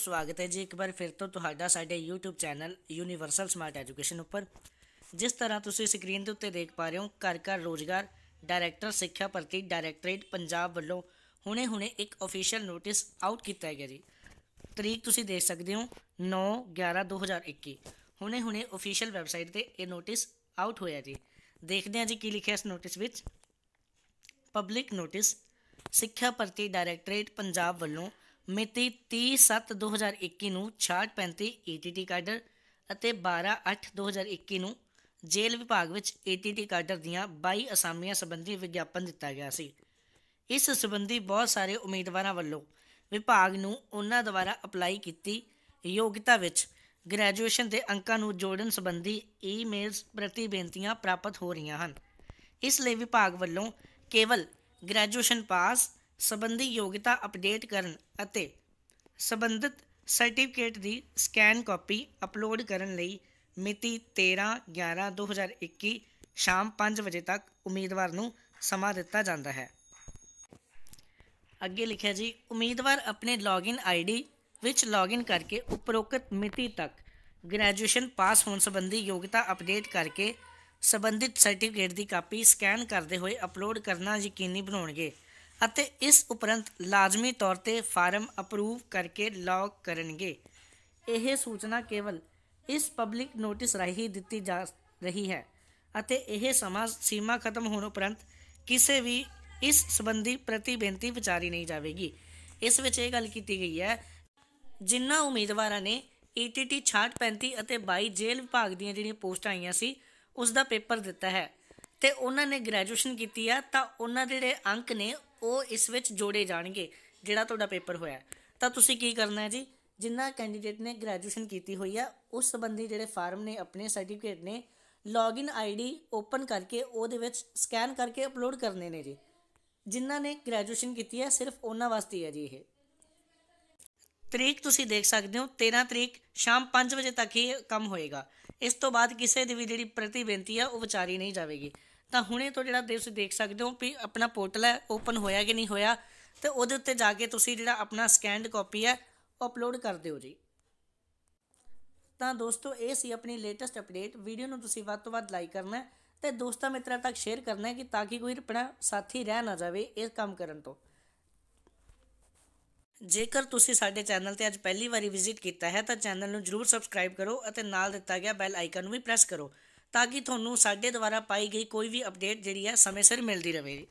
ਸਵਾਗਤ ਹੈ ਜੀ ਇੱਕ ਵਾਰ ਫਿਰ ਤੋਂ ਤੁਹਾਡਾ ਸਾਡੇ YouTube channel universal smart education ਉੱਪਰ ਜਿਸ ਤਰ੍ਹਾਂ ਤੁਸੀਂ ਸਕਰੀਨ ਦੇ ਉੱਤੇ ਦੇਖ ਪਾ ਰਹੇ ਹੋ ਘਰ ਘਰ ਰੋਜ਼ਗਾਰ ਡਾਇਰੈਕਟਰ ਸਿੱਖਿਆ ਭਰਤੀ ਡਾਇਰੈਕਟਰੇਟ ਪੰਜਾਬ ਵੱਲੋਂ ਹੁਣੇ-ਹੁਣੇ ਇੱਕ ਅਫੀਸ਼ੀਅਲ ਨੋਟਿਸ ਆਊਟ ਕੀਤਾ ਗਿਆ ਜੀ ਤਰੀਕ ਤੁਸੀਂ ਦੇਖ ਸਕਦੇ ਹੋ 9/11/2021 ਹੁਣੇ-ਹੁਣੇ ਅਫੀਸ਼ੀਅਲ ਵੈਬਸਾਈਟ ਤੇ ਇਹ ਨੋਟਿਸ ਆਊਟ ਹੋਇਆ ਜੀ ਦੇਖਦੇ ਹਾਂ ਜੀ ਕੀ ਲਿਖਿਆ ਇਸ ਨੋਟਿਸ ਵਿੱਚ ਪਬਲਿਕ ਨੋਟਿਸ ਸਿੱਖਿਆ ਭਰਤੀ ਡਾਇਰੈਕਟਰੇਟ ਪੰਜਾਬ ਵੱਲੋਂ ਮਿਤੀ 30/7/2021 ਨੂੰ 6635 ਏਟੀਟੀ ਕਾਡਰ ਅਤੇ 12/8/2021 ਨੂੰ ਜੇਲ੍ਹ ਵਿਭਾਗ ਵਿੱਚ ਏਟੀਟੀ ਕਾਡਰ ਦੀਆਂ 22 ਅਸਾਮੀਆਂ ਸੰਬੰਧੀ ਵਿਗਿਆਪਨ ਦਿੱਤਾ ਗਿਆ ਸੀ ਇਸ ਸੰਬੰਧੀ ਬਹੁਤ ਸਾਰੇ ਉਮੀਦਵਾਰਾਂ ਵੱਲੋਂ ਵਿਭਾਗ ਨੂੰ ਉਹਨਾਂ ਦੁਆਰਾ ਅਪਲਾਈ ਕੀਤੀ ਯੋਗਤਾ ਵਿੱਚ ਗ੍ਰੈਜੂਏਸ਼ਨ ਦੇ ਅੰਕਾਂ ਨੂੰ ਜੋੜਨ ਸੰਬੰਧੀ ਈਮੇਲਸ ਪ੍ਰਤੀ ਬੇਨਤੀਆਂ ਪ੍ਰਾਪਤ ਹੋ ਰਹੀਆਂ ਹਨ ਇਸ ਲਈ ਵਿਭਾਗ ਵੱਲੋਂ ਕੇਵਲ ਗ੍ਰੈਜੂਏਸ਼ਨ ਪਾਸ ਸੰਬੰਧੀ ਯੋਗਤਾ ਅਪਡੇਟ ਕਰਨ ਅਤੇ ਸੰਬੰਧਿਤ ਸਰਟੀਫਿਕੇਟ ਦੀ ਸਕੈਨ ਕਾਪੀ ਅਪਲੋਡ ਕਰਨ ਲਈ ਮਿਤੀ 13/11/2021 ਸ਼ਾਮ 5 ਵਜੇ ਤੱਕ ਉਮੀਦਵਾਰ ਨੂੰ ਸਮਾਂ ਦਿੱਤਾ ਜਾਂਦਾ ਹੈ ਅੱਗੇ ਲਿਖਿਆ ਜੀ ਉਮੀਦਵਾਰ ਆਪਣੇ ਲੌਗਇਨ ਆਈਡੀ ਵਿੱਚ ਲੌਗਇਨ ਕਰਕੇ ਉਪਰੋਕਤ ਮਿਤੀ ਤੱਕ ਗ੍ਰੈਜੂਏਸ਼ਨ ਪਾਸ ਹੋਣ ਸੰਬੰਧੀ ਯੋਗਤਾ ਅਪਡੇਟ ਕਰਕੇ ਸਬੰਧਿਤ ਸਰਟੀਫਿਕੇਟ ਦੀ ਕਾਪੀ ਸਕੈਨ ਕਰਦੇ ਹੋਏ ਅਪਲੋਡ ਕਰਨਾ ਯਕੀਨੀ ਬਣਾਉਣਗੇ ਅਤੇ ਇਸ ਉਪਰੰਤ ਲਾਜ਼ਮੀ ਤੌਰ ਤੇ ਫਾਰਮ ਅਪਰੂਵ ਕਰਕੇ ਲੌਗ ਕਰਨਗੇ ਇਹ ਸੂਚਨਾ ਕੇਵਲ ਇਸ ਪਬਲਿਕ ਨੋਟਿਸ ਰਾਹੀਂ ਦਿੱਤੀ ਜਾ ਰਹੀ ਹੈ ਅਤੇ ਇਹ ਸਮਾਂ ਸੀਮਾ ਖਤਮ ਹੋਣ ਉਪਰੰਤ ਕਿਸੇ ਵੀ ਇਸ ਸੰਬੰਧੀ ਪ੍ਰਤੀ ਬੇਨਤੀ ਵਿਚਾਰੀ ਨਹੀਂ ਜਾਵੇਗੀ ਇਸ ਵਿੱਚ ਇਹ ਗੱਲ ਕੀਤੀ ਗਈ ਹੈ ਜਿਨ੍ਹਾਂ ਉਮੀਦਵਾਰਾਂ ਨੇ ETT 6635 ਅਤੇ 22 ਜੇਲ੍ਹ ਵਿਭਾਗ ਦੀਆਂ ਜਿਹੜੀਆਂ ਪੋਸਟਾਂ ਆਈਆਂ ਸੀ ਉਸ ਦਾ ਪੇਪਰ ਦਿੱਤਾ ਹੈ ਤੇ ਉਹਨਾਂ ਨੇ ਗ੍ਰੈਜੂਏਸ਼ਨ ਕੀਤੀ ਆ ਤਾਂ ਉਹਨਾਂ ਦੇ ਜਿਹੜੇ ਅੰਕ ਨੇ ਉਹ ਇਸ ਵਿੱਚ ਜੋੜੇ ਜਾਣਗੇ ਜਿਹੜਾ ਤੁਹਾਡਾ ਪੇਪਰ ਹੋਇਆ ਤਾਂ ਤੁਸੀਂ ਕੀ ਕਰਨਾ ਹੈ ਜੀ ਜਿੰਨਾ ਕੈਂਡੀਡੇਟ ਨੇ ਗ੍ਰੈਜੂਏਸ਼ਨ ਕੀਤੀ ਹੋਈ ਆ ਉਸ ਸੰਬੰਧੀ ਜਿਹੜੇ ਫਾਰਮ ਨੇ ਆਪਣੇ ਸਰਟੀਫਿਕੇਟ ਨੇ ਲੌਗਇਨ ਆਈਡੀ ਓਪਨ ਕਰਕੇ ਉਹਦੇ ਵਿੱਚ ਸਕੈਨ ਕਰਕੇ ਅਪਲੋਡ ਕਰਨੇ ਨੇ ਜੀ ਜਿਨ੍ਹਾਂ ਨੇ ਗ੍ਰੈਜੂਏਸ਼ਨ ਕੀਤੀ ਹੈ ਸਿਰਫ ਉਹਨਾਂ ਵਾਸਤੇ ਹੈ ਜੀ ਇਹ ਤਰੀਕ ਤੁਸੀਂ ਦੇਖ ਸਕਦੇ ਹੋ 13 ਤਰੀਕ ਸ਼ਾਮ 5 ਵਜੇ ਤੱਕ ਹੀ ਕੰਮ ਹੋਏਗਾ ਇਸ ਤੋਂ ਬਾਅਦ ਕਿਸੇ ਦੀ ਵੀ ਜਿਹੜੀ ਪ੍ਰਤੀ ਬੇਨਤੀ ਆ ਉਹ ਵਿਚਾਰੀ ਨਹੀਂ ਜਾਵੇਗੀ ਤਾਂ ਹੁਣੇ ਤੋਂ ਜਿਹੜਾ ਤੁਸੀਂ ਦੇਖ ਸਕਦੇ ਹੋ ਵੀ ਆਪਣਾ ਪੋਰਟਲ ਹੈ ਓਪਨ ਹੋਇਆ ਕਿ ਨਹੀਂ ਹੋਇਆ ਤੇ ਉਹਦੇ ਉੱਤੇ ਜਾ ਕੇ ਤੁਸੀਂ ਜਿਹੜਾ ਆਪਣਾ ਸਕੈਨਡ ਕਾਪੀ ਹੈ ਅਪਲੋਡ ਕਰ ਦਿਓ ਜੀ ਤਾਂ ਦੋਸਤੋ ਇਹ ਸੀ ਆਪਣੀ ਲੇਟੈਸਟ ਅਪਡੇਟ ਵੀਡੀਓ ਨੂੰ ਤੁਸੀਂ ਵੱਧ ਤੋਂ ਵੱਧ ਲਾਈਕ ਕਰਨਾ ਤੇ ਦੋਸਤਾਂ ਮਿੱਤਰਾਂ ਤੱਕ ਸ਼ੇਅਰ ਕਰਨਾ ਕਿ ਤਾਂ ਕਿ ਕੋਈ ਆਪਣਾ ਸਾਥੀ ਰਹਿ ਨਾ ਜਾਵੇ ਇਹ ਕੰਮ ਕਰਨ ਤੋਂ ਜੇਕਰ ਤੁਸੀਂ ਸਾਡੇ ਚੈਨਲ ਤੇ ਅੱਜ ਪਹਿਲੀ ਵਾਰੀ ਵਿਜ਼ਿਟ ਕੀਤਾ ਹੈ ਤਾਂ ਚੈਨਲ ਨੂੰ ਜਰੂਰ ਸਬਸਕ੍ਰਾਈਬ ਕਰੋ ਅਤੇ ਨਾਲ ਦਿੱਤਾ ਗਿਆ ਬੈਲ ਆਈਕਨ ਨੂੰ ਵੀ ਪ੍ਰੈਸ ਕਰੋ ਤਾਂ ਕਿ ਤੁਹਾਨੂੰ ਸਾਡੇ ਦੁਆਰਾ ਪਾਈ ਗਈ ਕੋਈ ਵੀ ਅਪਡੇਟ ਜਿਹੜੀ ਹੈ ਸਮੇਂ ਸਿਰ ਮਿਲਦੀ ਰਹੇ